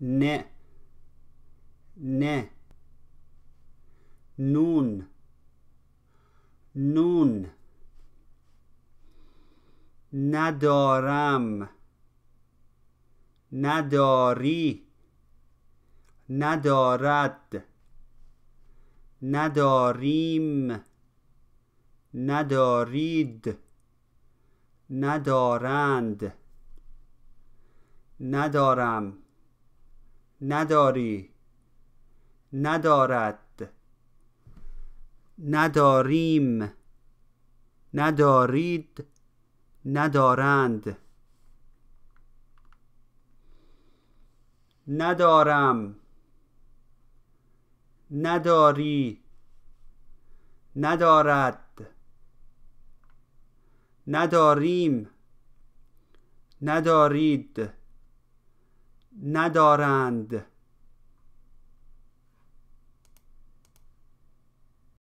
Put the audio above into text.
نه نه نون نون ندارم نداری ندارد نداریم ندارید ندارند ندارم نداری ندارد نداریم ندارید ندارند ندارم نداری ندارد نداریم ندارید ندارند